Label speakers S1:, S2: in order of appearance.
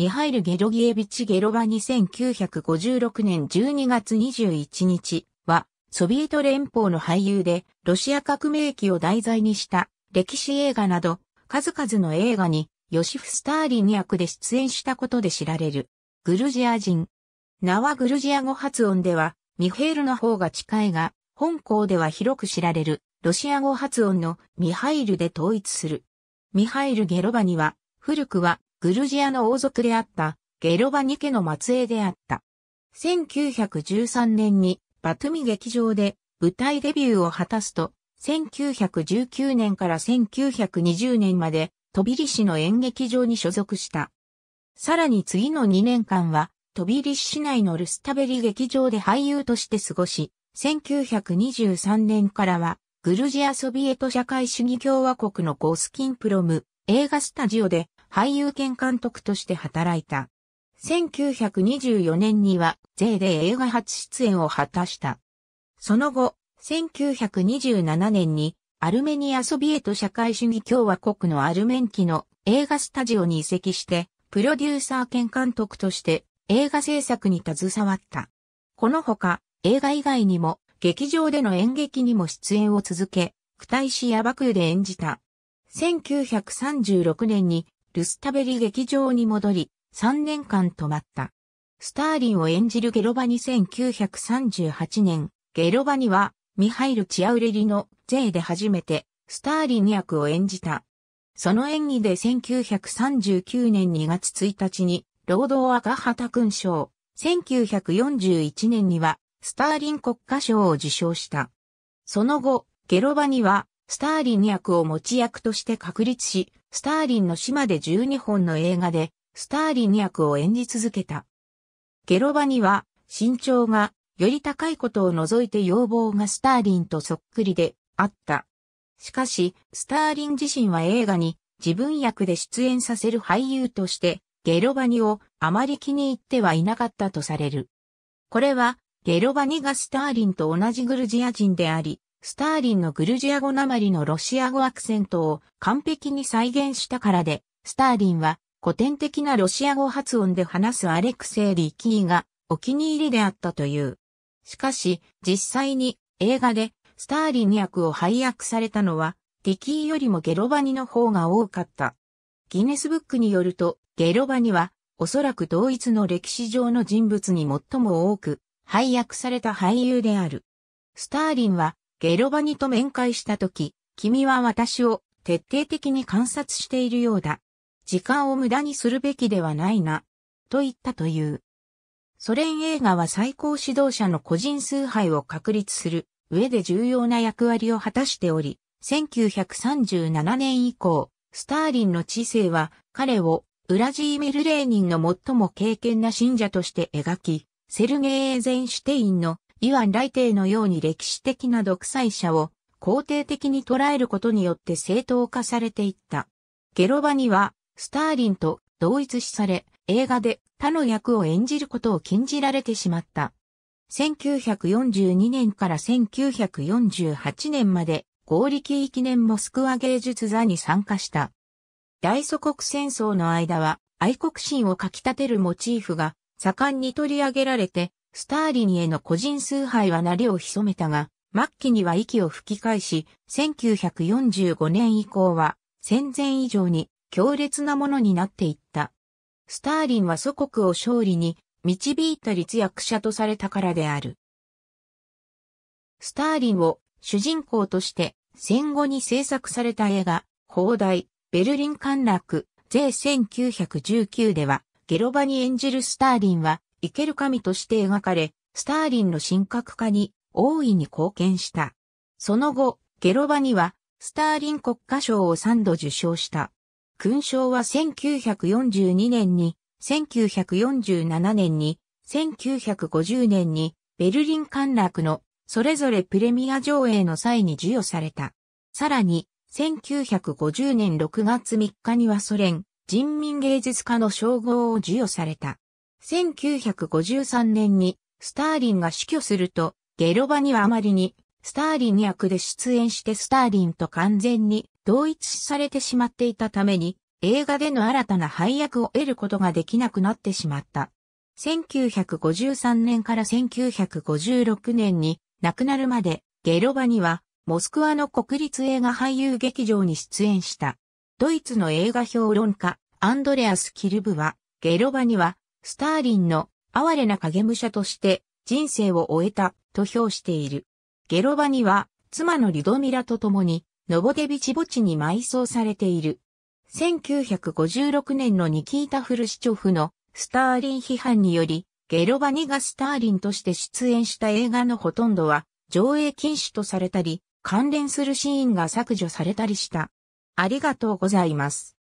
S1: ミハイル・ゲロギエビチ・ゲロバ2956年12月21日は、ソビエト連邦の俳優で、ロシア革命期を題材にした歴史映画など、数々の映画に、ヨシフ・スターリン役で出演したことで知られる、グルジア人。名はグルジア語発音では、ミヘールの方が近いが、本校では広く知られる、ロシア語発音のミハイルで統一する。ミハイル・ゲロバには、古くはグルジアの王族であったゲロバニ家の末裔であった。1913年にバトゥミ劇場で舞台デビューを果たすと、1919年から1920年までトビリ市の演劇場に所属した。さらに次の2年間は、トビリ市内のルスタベリ劇場で俳優として過ごし、1923年からは、グルジアソビエト社会主義共和国のゴスキンプロム映画スタジオで俳優兼監督として働いた。1924年には、税で映画初出演を果たした。その後、1927年に、アルメニアソビエト社会主義共和国のアルメンキの映画スタジオに移籍して、プロデューサー兼監督として映画制作に携わった。このほか、映画以外にも、劇場での演劇にも出演を続け、二石や爆で演じた。1936年にルスタベリ劇場に戻り、3年間止まった。スターリンを演じるゲロバに1938年、ゲロバには、ミハイル・チアウレリの税で初めて、スターリン役を演じた。その演技で1939年2月1日に、労働赤旗勲章、1941年には、スターリン国家賞を受賞した。その後、ゲロバには、スターリン役を持ち役として確立し、スターリンの島で12本の映画で、スターリン役を演じ続けた。ゲロバには、身長が、より高いことを除いて要望がスターリンとそっくりで、あった。しかし、スターリン自身は映画に、自分役で出演させる俳優として、ゲロバニをあまり気に入ってはいなかったとされる。これは、ゲロバニがスターリンと同じグルジア人であり、スターリンのグルジア語なまりのロシア語アクセントを完璧に再現したからで、スターリンは古典的なロシア語発音で話すアレクセイ・リキーがお気に入りであったという。しかし、実際に映画でスターリン役を配役されたのは、リキーよりもゲロバニの方が多かった。ギネスブックによると、ゲロバニは、おそらく同一の歴史上の人物に最も多く、配役された俳優である。スターリンは、ゲロバニと面会した時、君は私を徹底的に観察しているようだ。時間を無駄にするべきではないな、と言ったという。ソ連映画は最高指導者の個人崇拝を確立する上で重要な役割を果たしており、1937年以降、スターリンの知性は彼をウラジーミル・レーニンの最も敬虔な信者として描き、セルゲイ・エーゼンシュテインのイワンテ帝のように歴史的な独裁者を肯定的に捉えることによって正当化されていった。ゲロバには、スターリンと同一視され、映画で他の役を演じることを禁じられてしまった。1942年から1948年まで、合力記念モスクワ芸術座に参加した。大祖国戦争の間は、愛国心をかき立てるモチーフが盛んに取り上げられて、スターリンへの個人崇拝はなりを潜めたが、末期には息を吹き返し、1945年以降は戦前以上に強烈なものになっていった。スターリンは祖国を勝利に導いた立役者とされたからである。スターリンを主人公として戦後に制作された映画、砲台、ベルリン陥落、税1919では、ゲロバに演じるスターリンは、生ける神として描かれ、スターリンの神格化に大いに貢献した。その後、ゲロバには、スターリン国家賞を3度受賞した。勲章は1942年に、1947年に、1950年に、ベルリン陥落の、それぞれプレミア上映の際に授与された。さらに、1950年6月3日にはソ連、人民芸術家の称号を授与された。1953年にスターリンが死去すると、ゲロバにはあまりにスターリン役で出演してスターリンと完全に同一されてしまっていたために、映画での新たな配役を得ることができなくなってしまった。1953年から1956年に亡くなるまでゲロバにはモスクワの国立映画俳優劇場に出演した。ドイツの映画評論家アンドレアス・キルブはゲロバにはスターリンの哀れな影武者として人生を終えたと評している。ゲロバには妻のリドミラと共にノボデビチ墓地に埋葬されている。1956年のニキータ・フルシチョフのスターリン批判により、ゲロバニがスターリンとして出演した映画のほとんどは上映禁止とされたり、関連するシーンが削除されたりした。ありがとうございます。